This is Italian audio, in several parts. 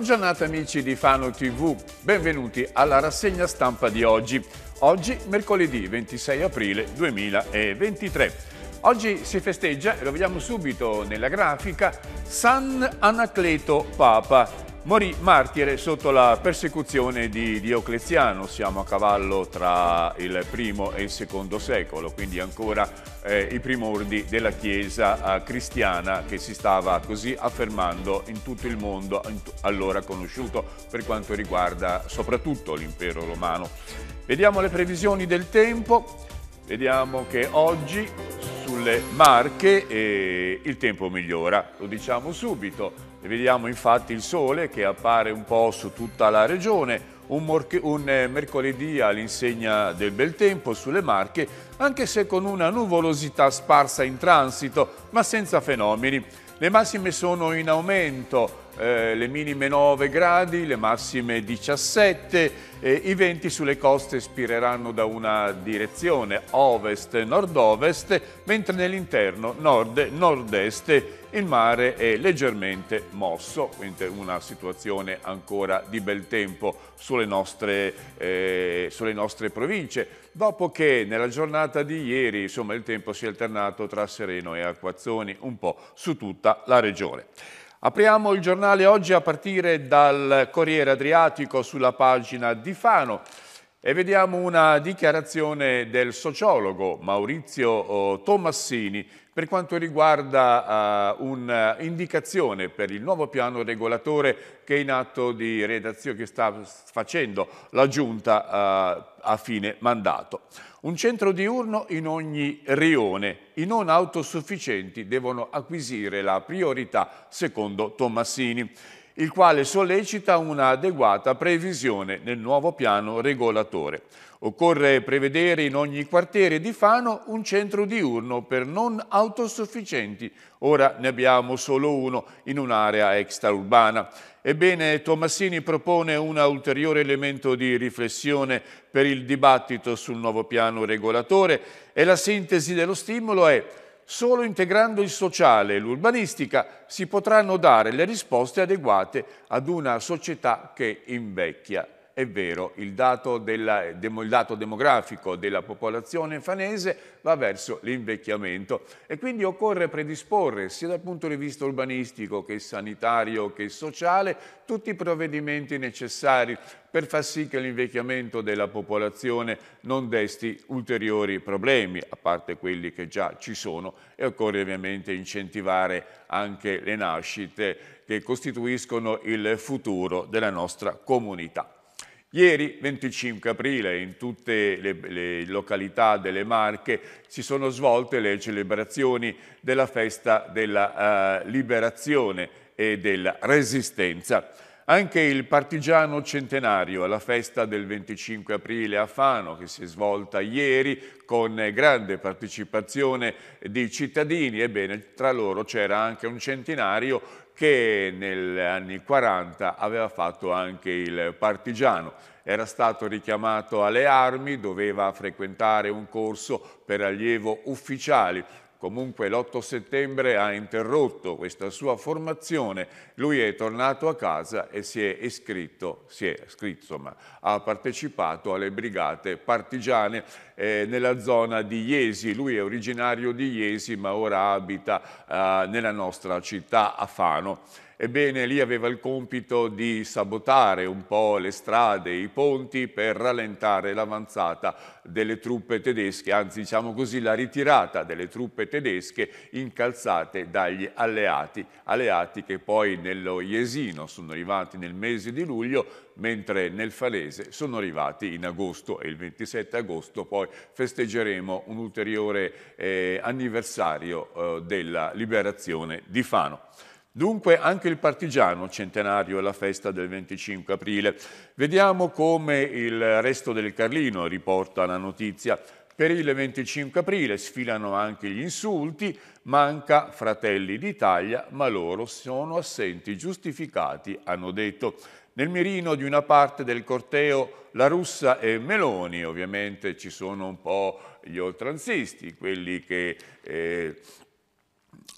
Buona amici di Fano TV, benvenuti alla rassegna stampa di oggi. Oggi mercoledì 26 aprile 2023. Oggi si festeggia, lo vediamo subito nella grafica, San Anacleto Papa, Morì martire sotto la persecuzione di Diocleziano, siamo a cavallo tra il primo e il secondo secolo, quindi ancora eh, i primordi della Chiesa eh, cristiana che si stava così affermando in tutto il mondo allora conosciuto per quanto riguarda soprattutto l'impero romano. Vediamo le previsioni del tempo, vediamo che oggi sulle Marche eh, il tempo migliora, lo diciamo subito Vediamo infatti il sole che appare un po' su tutta la regione, un, un eh, mercoledì all'insegna del bel tempo sulle Marche, anche se con una nuvolosità sparsa in transito, ma senza fenomeni. Le massime sono in aumento, eh, le minime 9 gradi, le massime 17, eh, i venti sulle coste spireranno da una direzione ovest-nord-ovest, mentre nell'interno nord-nord-est il mare è leggermente mosso, quindi una situazione ancora di bel tempo sulle nostre, eh, sulle nostre province. Dopo che nella giornata di ieri insomma, il tempo si è alternato tra sereno e acquazzoni un po' su tutta la regione. Apriamo il giornale oggi a partire dal Corriere Adriatico sulla pagina di Fano e vediamo una dichiarazione del sociologo Maurizio eh, Tommassini per quanto riguarda uh, un'indicazione per il nuovo piano regolatore che è in atto di redazione che sta facendo la Giunta uh, a fine mandato. Un centro diurno in ogni rione. I non autosufficienti devono acquisire la priorità, secondo Tommassini il quale sollecita un'adeguata previsione nel nuovo piano regolatore. Occorre prevedere in ogni quartiere di Fano un centro diurno per non autosufficienti. Ora ne abbiamo solo uno in un'area extraurbana. Ebbene, Tomassini propone un ulteriore elemento di riflessione per il dibattito sul nuovo piano regolatore e la sintesi dello stimolo è Solo integrando il sociale e l'urbanistica si potranno dare le risposte adeguate ad una società che invecchia. È vero, il dato, della, il dato, demografico della popolazione fanese va verso l'invecchiamento e quindi occorre predisporre sia dal punto di vista urbanistico che sanitario che sociale tutti i provvedimenti necessari per far sì che l'invecchiamento della popolazione non desti ulteriori problemi, a parte quelli che già ci sono, e occorre ovviamente incentivare anche le nascite che costituiscono il futuro della nostra comunità. Ieri, 25 aprile, in tutte le, le, località delle Marche si sono svolte le celebrazioni della festa della uh, liberazione e della resistenza. Anche il partigiano centenario alla festa del 25 aprile a Fano, che si è svolta ieri con grande partecipazione di cittadini, ebbene tra loro c'era anche un centenario che negli anni 40 aveva fatto anche il partigiano. Era stato richiamato alle armi, doveva frequentare un corso per allievo ufficiali comunque l'8 settembre ha interrotto questa sua formazione, lui è tornato a casa e si è iscritto, si è iscritto insomma, ha partecipato alle brigate partigiane eh, nella zona di Iesi, lui è originario di Iesi ma ora abita eh, nella nostra città a Fano. Ebbene, lì aveva il compito di sabotare un po' le strade, i ponti per rallentare l'avanzata delle truppe tedesche, anzi diciamo così la ritirata delle truppe tedesche incalzate dagli alleati, alleati che poi nello Iesino sono arrivati nel mese di luglio, mentre nel Falese sono arrivati in agosto e il 27 agosto poi festeggeremo un ulteriore eh, anniversario eh, della liberazione di Fano. Dunque anche il partigiano centenario è la festa del 25 aprile. Vediamo come il resto del Carlino riporta la notizia. Per il 25 aprile sfilano anche gli insulti, manca Fratelli d'Italia, ma loro sono assenti giustificati, hanno detto. Nel mirino di una parte del corteo la russa e Meloni, ovviamente ci sono un po' gli oltranzisti, quelli che eh,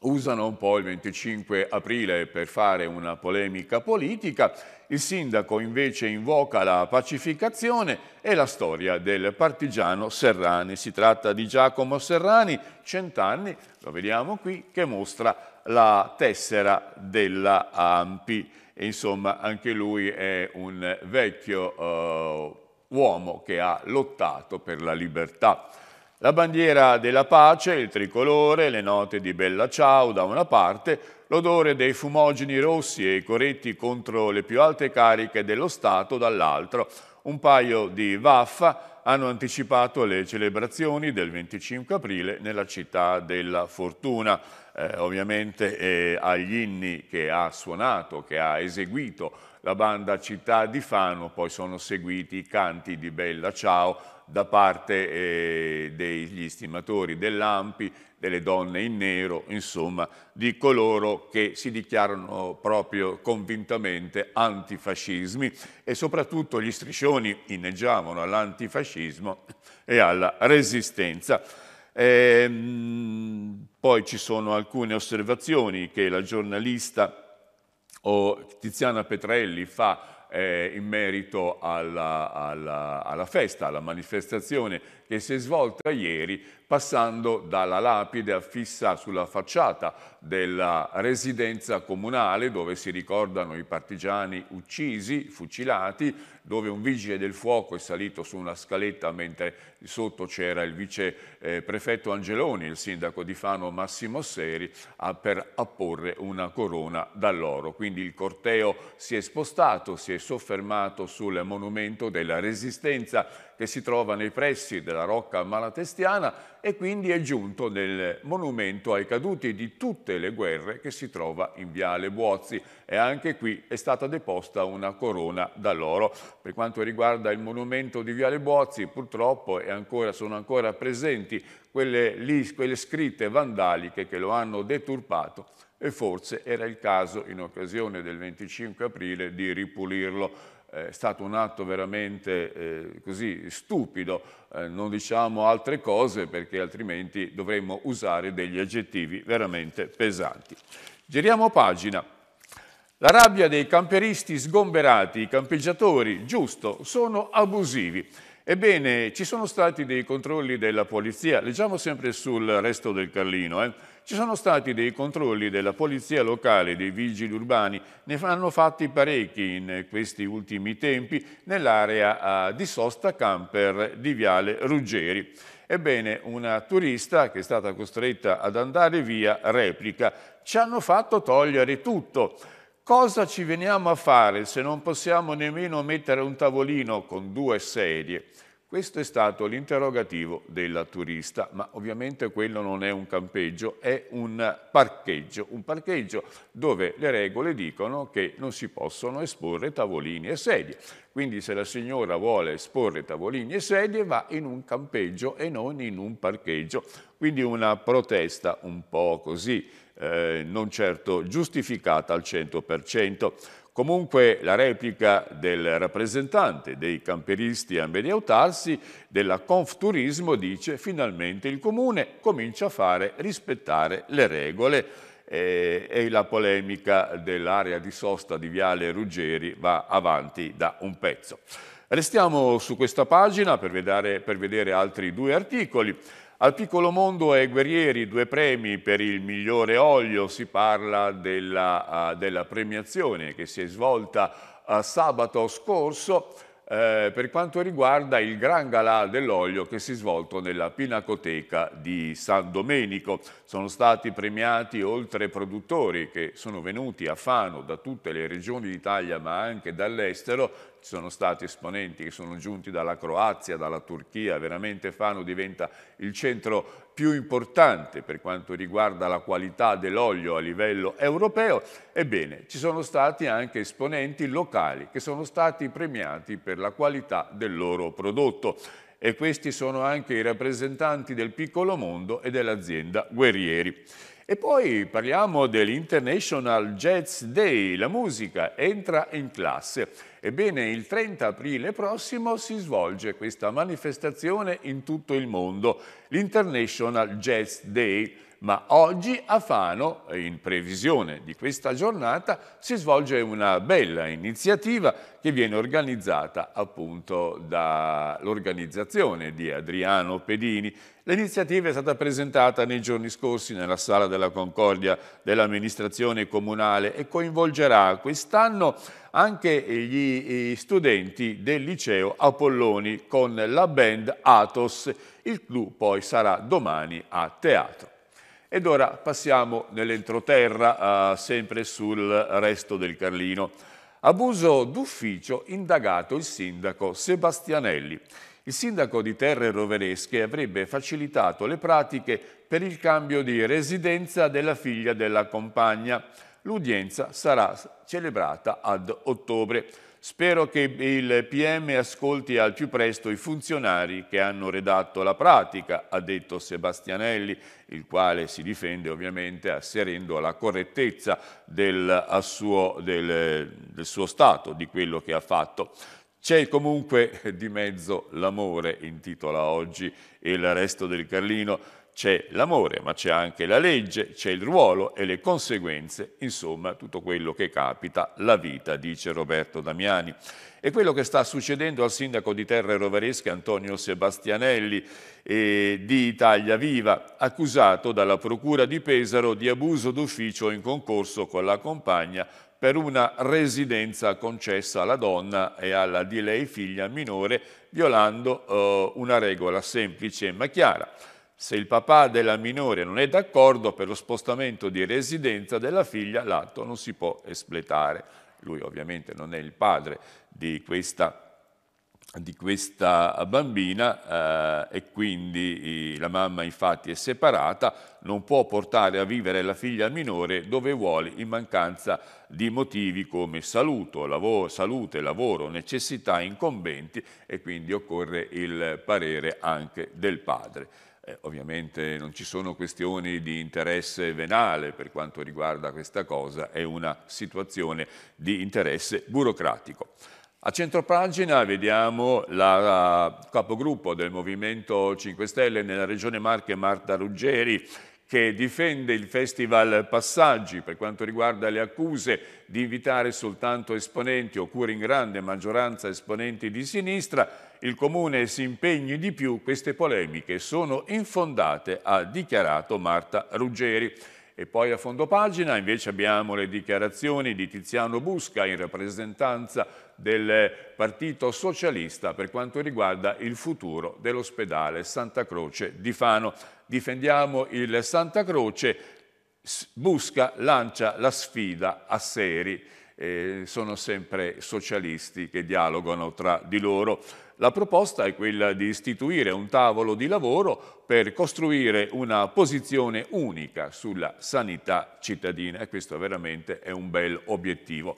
usano un po' il 25 aprile per fare una polemica politica, il sindaco invece invoca la pacificazione e la storia del partigiano Serrani. Si tratta di Giacomo Serrani, cent'anni, lo vediamo qui, che mostra la tessera della Ampi. E insomma, anche lui è un vecchio eh, uomo che ha lottato per la libertà. La bandiera della pace, il tricolore, le note di Bella Ciao da una parte, l'odore dei fumogeni rossi e i coretti contro le più alte cariche dello Stato dall'altro. Un paio di vaffa hanno anticipato le celebrazioni del 25 aprile nella città della Fortuna. Eh, ovviamente eh, agli inni che ha suonato, che ha eseguito la banda Città di Fano, poi sono seguiti i canti di Bella Ciao, da parte eh, degli stimatori dell'AMPI, delle donne in nero, insomma, di coloro che si dichiarano proprio convintamente antifascismi e soprattutto gli striscioni inneggiavano all'antifascismo e alla resistenza. Ehm, poi ci sono alcune osservazioni che la giornalista o Tiziana Petrelli fa eh, in merito alla, alla, alla, festa, alla manifestazione che si è svolta ieri passando dalla lapide affissa sulla facciata della residenza comunale dove si ricordano i partigiani uccisi, fucilati, dove un vigile del fuoco è salito su una scaletta mentre sotto c'era il vice eh, prefetto Angeloni, il sindaco di Fano Massimo Seri, a, per apporre una corona dall'oro. Quindi il corteo si è spostato, si è soffermato sul monumento della resistenza che si trova nei pressi della Rocca Malatestiana e quindi è giunto nel monumento ai caduti di tutte le guerre che si trova in Viale Buozzi e anche qui è stata deposta una corona d'alloro. Per quanto riguarda il monumento di Viale Buozzi purtroppo ancora, sono ancora presenti quelle, lì, quelle scritte vandaliche che lo hanno deturpato e forse era il caso in occasione del 25 aprile di ripulirlo è stato un atto veramente eh, così stupido, eh, non diciamo altre cose perché altrimenti dovremmo usare degli aggettivi veramente pesanti. Giriamo pagina. La rabbia dei camperisti sgomberati, i campeggiatori, giusto, sono abusivi. Ebbene, ci sono stati dei controlli della polizia, leggiamo sempre sul resto del Carlino, eh? Ci sono stati dei controlli della polizia locale, dei vigili urbani, ne hanno fatti parecchi in questi ultimi tempi nell'area ah, di sosta camper di Viale Ruggeri. Ebbene, una turista che è stata costretta ad andare via replica, ci hanno fatto togliere tutto. Cosa ci veniamo a fare se non possiamo nemmeno mettere un tavolino con due sedie? Questo è stato l'interrogativo della turista, ma ovviamente quello non è un campeggio, è un parcheggio, un parcheggio dove le regole dicono che non si possono esporre tavolini e sedie. Quindi se la signora vuole esporre tavolini e sedie va in un campeggio e non in un parcheggio. Quindi una protesta un po' così, eh, non certo giustificata al 100%. Comunque la replica del rappresentante dei camperisti ambediautarsi della Confturismo dice finalmente il comune comincia a fare rispettare le regole eh, e la polemica dell'area di sosta di Viale Ruggeri va avanti da un pezzo. Restiamo su questa pagina per vedere, per vedere altri due articoli. Al piccolo mondo e Guerrieri, due premi per il migliore olio, si parla della, ah, della premiazione che si è svolta ah, sabato scorso eh, per quanto riguarda il Gran Galà dell'olio che si è svolto nella Pinacoteca di San Domenico. Sono stati premiati oltre produttori che sono venuti a Fano da tutte le regioni d'Italia ma anche dall'estero ci sono stati esponenti che sono giunti dalla Croazia, dalla Turchia, veramente Fano diventa il centro più importante per quanto riguarda la qualità dell'olio a livello europeo, ebbene ci sono stati anche esponenti locali che sono stati premiati per la qualità del loro prodotto e questi sono anche i rappresentanti del piccolo mondo e dell'azienda Guerrieri. E poi parliamo dell'International Jazz Day, la musica entra in classe. Ebbene, il 30 aprile prossimo si svolge questa manifestazione in tutto il mondo, l'International Jazz Day, ma oggi a Fano, in previsione di questa giornata, si svolge una bella iniziativa che viene organizzata appunto dall'organizzazione di Adriano Pedini. L'iniziativa è stata presentata nei giorni scorsi nella Sala della Concordia dell'amministrazione comunale e coinvolgerà quest'anno anche gli studenti del liceo Apolloni con la band Atos. Il clou poi sarà domani a teatro. Ed ora passiamo nell'entroterra, eh, sempre sul resto del Carlino. Abuso d'ufficio indagato il sindaco Sebastianelli. Il sindaco di Terre Roveresche avrebbe facilitato le pratiche per il cambio di residenza della figlia della compagna. L'udienza sarà celebrata ad ottobre. Spero che il PM ascolti al più presto i funzionari che hanno redatto la pratica, ha detto Sebastianelli, il quale si difende ovviamente asserendo la correttezza del suo, del, del suo stato, di quello che ha fatto. C'è comunque di mezzo l'amore, intitola oggi il resto del Carlino c'è l'amore, ma c'è anche la legge, c'è il ruolo e le conseguenze, insomma tutto quello che capita, la vita, dice Roberto Damiani. E quello che sta succedendo al sindaco di Terre Roveresche Antonio Sebastianelli eh, di Italia Viva, accusato dalla Procura di Pesaro di abuso d'ufficio in concorso con la compagna per una residenza concessa alla donna e alla di lei figlia minore, violando eh, una regola semplice ma chiara. Se il papà della minore non è d'accordo per lo spostamento di residenza della figlia, l'atto non si può espletare. Lui ovviamente non è il padre di questa, di questa bambina eh, e quindi la mamma infatti è separata, non può portare a vivere la figlia minore dove vuole in mancanza di motivi come saluto, lavoro, salute, lavoro, necessità incombenti e quindi occorre il parere anche del padre. Eh, ovviamente non ci sono questioni di interesse venale per quanto riguarda questa cosa, è una situazione di interesse burocratico. A centropagina vediamo la capogruppo del Movimento 5 Stelle nella Regione Marche, Marta Ruggeri, che difende il Festival Passaggi per quanto riguarda le accuse di invitare soltanto esponenti, oppure in grande maggioranza esponenti di sinistra, il Comune si impegni di più, queste polemiche sono infondate, ha dichiarato Marta Ruggeri. E poi a fondo pagina invece abbiamo le dichiarazioni di Tiziano Busca in rappresentanza del Partito Socialista per quanto riguarda il futuro dell'ospedale Santa Croce di Fano. Difendiamo il Santa Croce, Busca lancia la sfida a Seri. Eh, sono sempre socialisti che dialogano tra di loro. La proposta è quella di istituire un tavolo di lavoro per costruire una posizione unica sulla sanità cittadina e questo veramente è un bel obiettivo.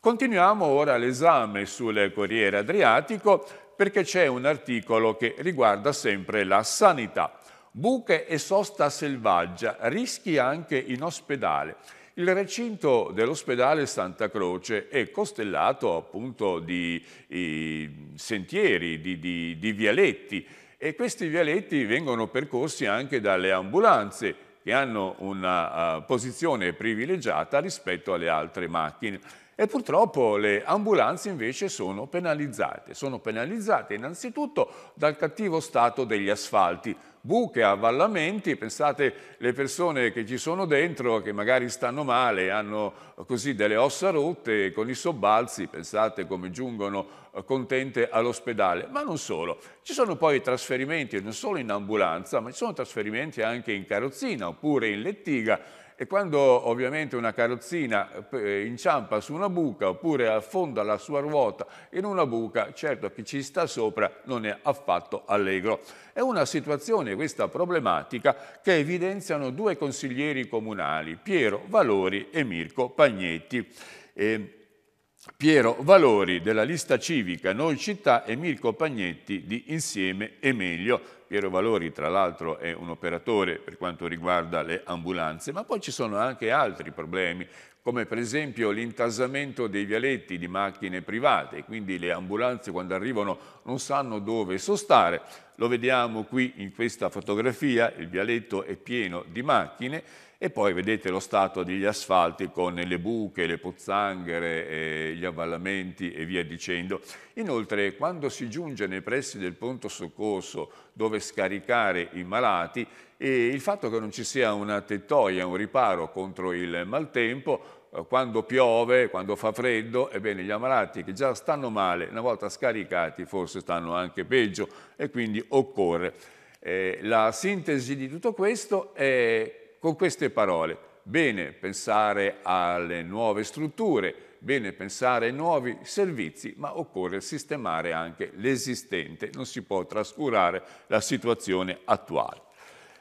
Continuiamo ora l'esame sul Corriere Adriatico perché c'è un articolo che riguarda sempre la sanità. Buche e sosta selvaggia, rischi anche in ospedale. Il recinto dell'ospedale Santa Croce è costellato appunto di, di sentieri, di, di, di vialetti e questi vialetti vengono percorsi anche dalle ambulanze che hanno una uh, posizione privilegiata rispetto alle altre macchine e purtroppo le ambulanze invece sono penalizzate. Sono penalizzate innanzitutto dal cattivo stato degli asfalti, buche, avvallamenti, pensate le persone che ci sono dentro che magari stanno male, hanno eh, così delle ossa rotte con i sobbalzi, pensate come giungono eh, contente all'ospedale, ma non solo. Ci sono poi trasferimenti non solo in ambulanza, ma ci sono trasferimenti anche in carrozzina oppure in lettiga e quando ovviamente una carrozzina eh, inciampa su una buca oppure affonda la sua ruota in una buca, certo chi ci sta sopra non è affatto allegro. È una situazione, questa problematica, che evidenziano due consiglieri comunali, Piero Valori e Mirko Pagnetti. E ehm, Piero Valori della lista civica Noi Città e Mirko Pagnetti di Insieme e Meglio. Piero Valori tra l'altro è un operatore per quanto riguarda le ambulanze, ma poi ci sono anche altri problemi come per esempio l'intasamento dei vialetti di macchine private, quindi le ambulanze quando arrivano non sanno dove sostare. Lo vediamo qui in questa fotografia, il vialetto è pieno di macchine e poi vedete lo stato degli asfalti con le buche, le pozzanghere, eh, gli avvallamenti e via dicendo. Inoltre, quando si giunge nei pressi del pronto soccorso dove scaricare i malati, il fatto che non ci sia una tettoia, un riparo contro il maltempo, eh, quando piove, quando fa freddo, ebbene gli ammalati che già stanno male, una volta scaricati forse stanno anche peggio e quindi occorre. Eh, la sintesi di tutto questo è con queste parole. Bene pensare alle nuove strutture, bene pensare ai nuovi servizi, ma occorre sistemare anche l'esistente, non si può trascurare la situazione attuale.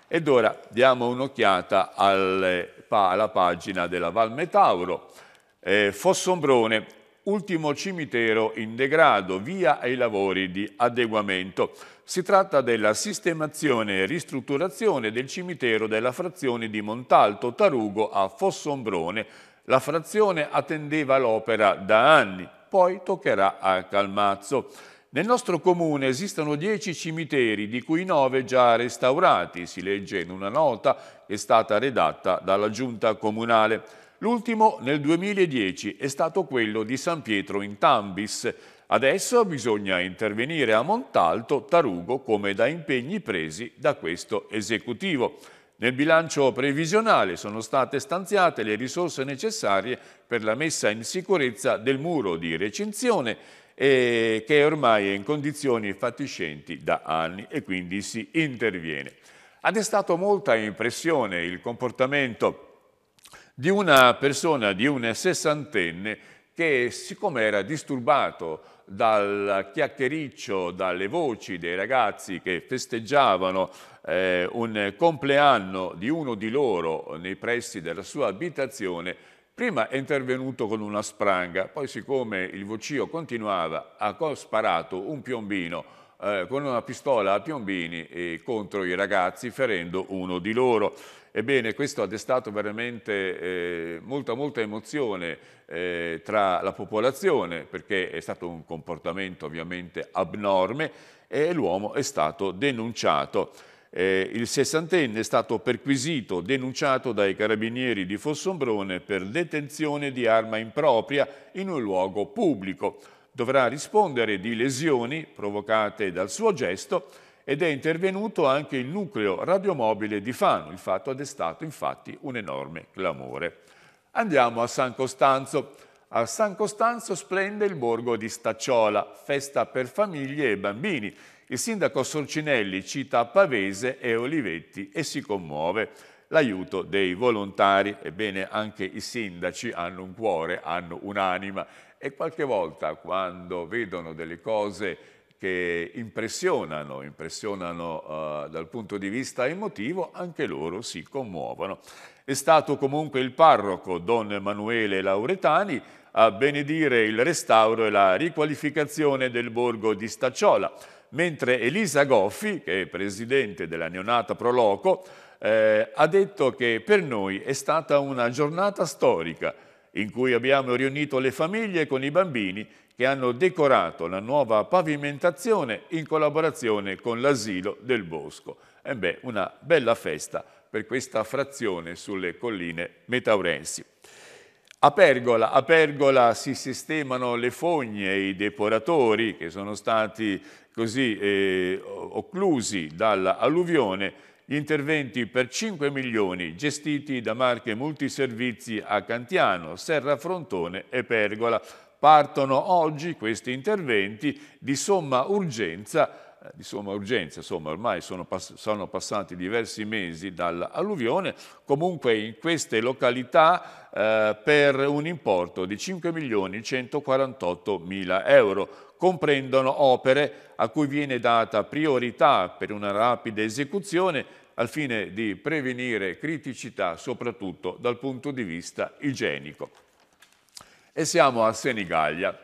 Ed ora diamo un'occhiata alla pagina della Val Metauro. Eh, Fossombrone, ultimo cimitero in degrado, via ai lavori di adeguamento. Si tratta della sistemazione e ristrutturazione del cimitero della frazione di Montalto Tarugo a Fossombrone. La frazione attendeva l'opera da anni, poi toccherà a Calmazzo. Nel nostro comune esistono dieci cimiteri, di cui nove già restaurati, si legge in una nota che è stata redatta dalla giunta comunale. L'ultimo nel 2010 è stato quello di San Pietro in Tambis. Adesso bisogna intervenire a Montalto, Tarugo, come da impegni presi da questo esecutivo. Nel bilancio previsionale sono state stanziate le risorse necessarie per la messa in sicurezza del muro di recinzione eh, che è ormai in condizioni fatiscenti da anni e quindi si interviene. Ha destato molta impressione il comportamento di una persona, di un sessantenne, che siccome era disturbato dal chiacchiericcio, dalle voci dei ragazzi che festeggiavano eh, un compleanno di uno di loro nei pressi della sua abitazione, prima è intervenuto con una spranga, poi siccome il vocio continuava ha sparato un piombino eh, con una pistola a piombini eh, contro i ragazzi, ferendo uno di loro. Ebbene, questo ha destato veramente eh, molta, molta emozione eh, tra la popolazione, perché è stato un comportamento ovviamente abnorme e l'uomo è stato denunciato. Eh, il sessantenne è stato perquisito, denunciato dai carabinieri di Fossombrone per detenzione di arma impropria in un luogo pubblico dovrà rispondere di lesioni provocate dal suo gesto ed è intervenuto anche il nucleo radiomobile di Fano. Il fatto ha destato infatti un enorme clamore. Andiamo a San Costanzo. A San Costanzo splende il borgo di Stacciola, festa per famiglie e bambini. Il sindaco Sorcinelli cita Pavese e Olivetti e si commuove l'aiuto dei volontari. Ebbene, anche i sindaci hanno un cuore, hanno un'anima e qualche volta quando vedono delle cose che impressionano, impressionano eh, dal punto di vista emotivo, anche loro si commuovono. È stato comunque il parroco Don Emanuele Lauretani a benedire il restauro e la riqualificazione del borgo di Stacciola, mentre Elisa Goffi, che è presidente della neonata Proloco, eh, ha detto che per noi è stata una giornata storica, in cui abbiamo riunito le famiglie con i bambini che hanno decorato la nuova pavimentazione in collaborazione con l'asilo del Bosco. E beh, una bella festa per questa frazione sulle colline metaurensi. A Pergola, a Pergola si sistemano le fogne e i depuratori che sono stati così eh, occlusi dall'alluvione gli interventi per 5 milioni gestiti da marche multiservizi a Cantiano, Serra Frontone e Pergola. Partono oggi questi interventi di somma urgenza eh, di somma urgenza, insomma ormai sono, pass sono passati diversi mesi dall'alluvione, comunque in queste località eh, per un importo di 5 milioni 148 mila euro. Comprendono opere a cui viene data priorità per una rapida esecuzione al fine di prevenire criticità soprattutto dal punto di vista igienico. E siamo a Senigallia.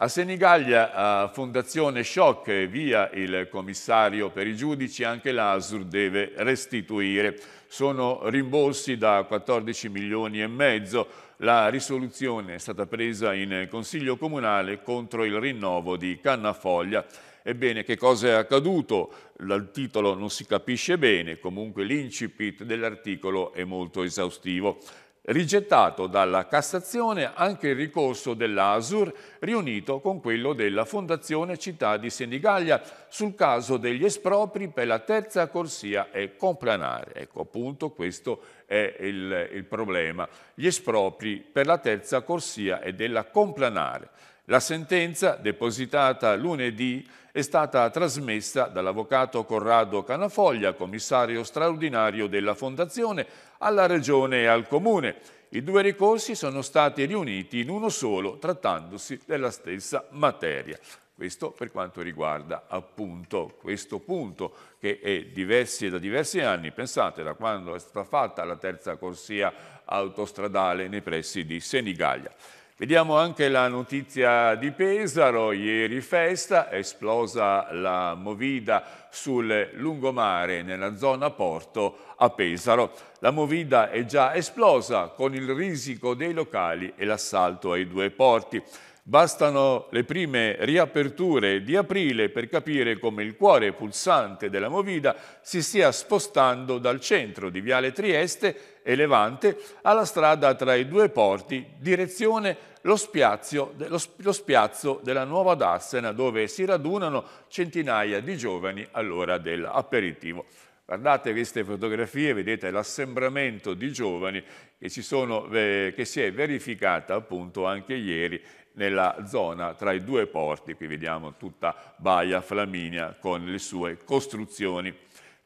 A Senigallia, a Fondazione Shock, via il commissario per i giudici, anche l'ASUR deve restituire. Sono rimborsi da 14 milioni e mezzo. La risoluzione è stata presa in Consiglio Comunale contro il rinnovo di Cannafoglia Ebbene, che cosa è accaduto? Il titolo non si capisce bene, comunque l'incipit dell'articolo è molto esaustivo. Rigettato dalla Cassazione anche il ricorso dell'ASUR riunito con quello della Fondazione Città di Senigallia sul caso degli espropri per la terza corsia e complanare. Ecco appunto questo è il, il problema. Gli espropri per la terza corsia e della complanare. La sentenza, depositata lunedì, è stata trasmessa dall'avvocato Corrado Canafoglia, commissario straordinario della Fondazione, alla Regione e al Comune. I due ricorsi sono stati riuniti in uno solo, trattandosi della stessa materia. Questo per quanto riguarda appunto questo punto che è diversi, da diversi anni, pensate da quando è stata fatta la terza corsia autostradale nei pressi di Senigallia. Vediamo anche la notizia di Pesaro, ieri festa, esplosa la movida sul lungomare nella zona porto a Pesaro. La movida è già esplosa con il risico dei locali e l'assalto ai due porti. Bastano le prime riaperture di aprile per capire come il cuore pulsante della Movida si stia spostando dal centro di Viale Trieste e Levante alla strada tra i due porti, direzione lo spiazzo, lo spiazzo della Nuova Dassena, dove si radunano centinaia di giovani all'ora dell'aperitivo. Guardate queste fotografie, vedete l'assembramento di giovani che, sono, eh, che, si è verificata appunto anche ieri nella zona tra i due porti, qui vediamo tutta Baia Flaminia con le sue costruzioni.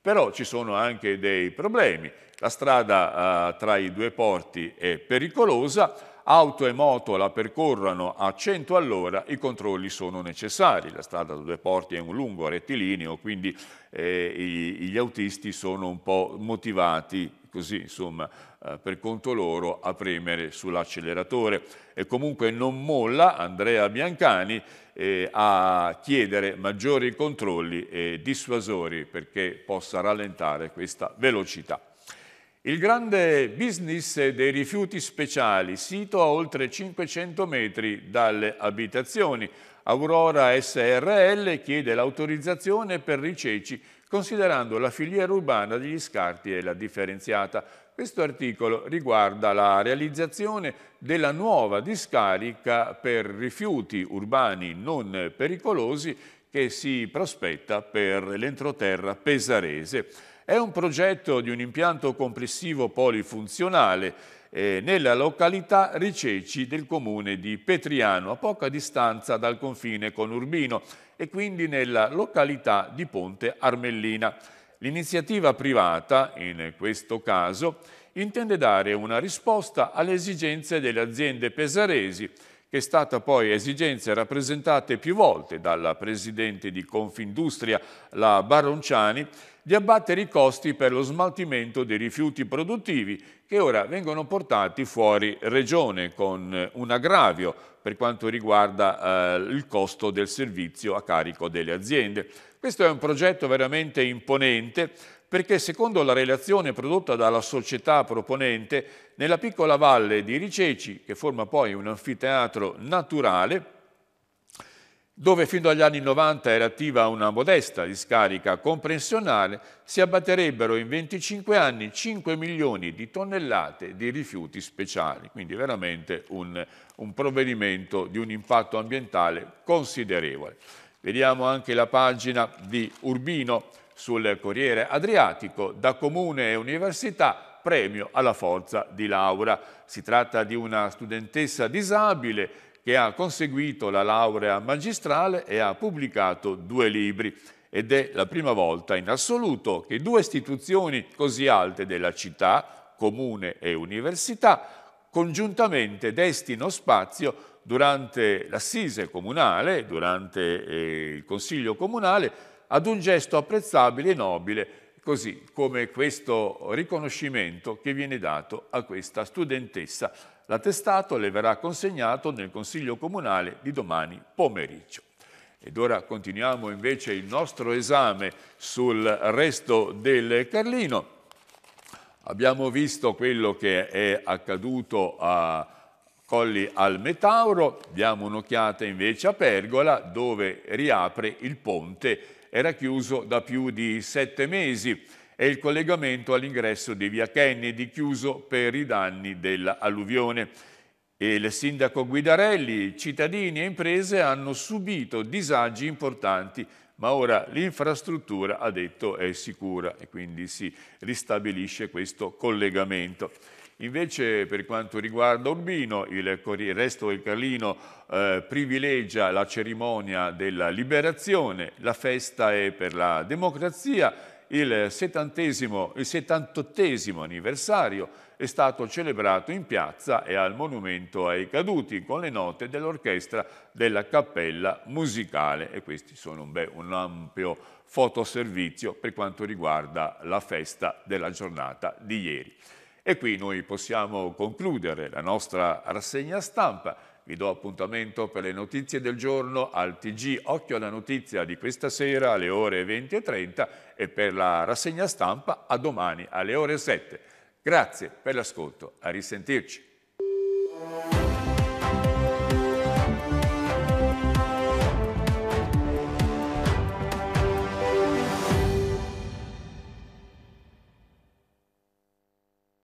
Però ci sono anche dei problemi, la strada eh, tra i due porti è pericolosa, auto e moto la percorrono a 100 all'ora, i controlli sono necessari. La strada tra i due porti è un lungo rettilineo, quindi eh, gli autisti sono un po' motivati così, insomma, eh, per conto loro a premere sull'acceleratore e comunque non molla Andrea Biancani eh, a chiedere maggiori controlli e dissuasori perché possa rallentare questa velocità. Il grande business dei rifiuti speciali, sito a oltre 500 metri dalle abitazioni. Aurora SRL chiede l'autorizzazione per riceci considerando la filiera urbana degli scarti e la differenziata. Questo articolo riguarda la realizzazione della nuova discarica per rifiuti urbani non pericolosi che si prospetta per l'entroterra pesarese. È un progetto di un impianto complessivo polifunzionale eh, nella località Riceci del comune di Petriano, a poca distanza dal confine con Urbino e quindi nella località di Ponte Armellina. L'iniziativa privata, in questo caso, intende dare una risposta alle esigenze delle aziende pesaresi, che è stata poi esigenze rappresentate più volte dalla presidente di Confindustria, la Baronciani, di abbattere i costi per lo smaltimento dei rifiuti produttivi che ora vengono portati fuori regione con un aggravio per quanto riguarda eh, il costo del servizio a carico delle aziende. Questo è un progetto veramente imponente perché secondo la relazione prodotta dalla società proponente, nella piccola valle di Riceci, che forma poi un anfiteatro naturale, dove fino agli anni 90 era attiva una modesta discarica comprensionale, si abbatterebbero in 25 anni 5 milioni di tonnellate di rifiuti speciali. Quindi veramente un, un provvedimento di un impatto ambientale considerevole. Vediamo anche la pagina di Urbino sul Corriere Adriatico, da Comune e Università, premio alla forza di Laura. Si tratta di una studentessa disabile che ha conseguito la laurea magistrale e ha pubblicato due libri ed è la prima volta in assoluto che due istituzioni così alte della città, comune e università, congiuntamente destino spazio durante l'assise comunale, durante eh, il consiglio comunale, ad un gesto apprezzabile e nobile, così come questo riconoscimento che viene dato a questa studentessa. L'attestato le verrà consegnato nel consiglio comunale di domani pomeriggio. Ed ora continuiamo invece il nostro esame sul resto del Carlino. Abbiamo visto quello che è accaduto a Colli al Metauro, diamo un'occhiata invece a Pergola dove riapre il ponte, era chiuso da più di sette mesi e il collegamento all'ingresso di via Kennedy chiuso per i danni dell'alluvione. Il sindaco Guidarelli, cittadini e imprese hanno subito disagi importanti ma ora l'infrastruttura, ha detto, è sicura e quindi si ristabilisce questo collegamento. Invece per quanto riguarda Urbino, il, resto del Carlino eh, privilegia la cerimonia della liberazione, la festa è per la democrazia, il, il 78 anniversario è stato celebrato in piazza e al Monumento ai Caduti con le note dell'orchestra della Cappella Musicale e questi sono beh, un ampio fotoservizio per quanto riguarda la festa della giornata di ieri. E qui noi possiamo concludere la nostra rassegna stampa. Vi do appuntamento per le notizie del giorno al TG Occhio alla Notizia di questa sera alle ore 20.30 e per la rassegna stampa a domani alle ore 7. Grazie per l'ascolto, a risentirci.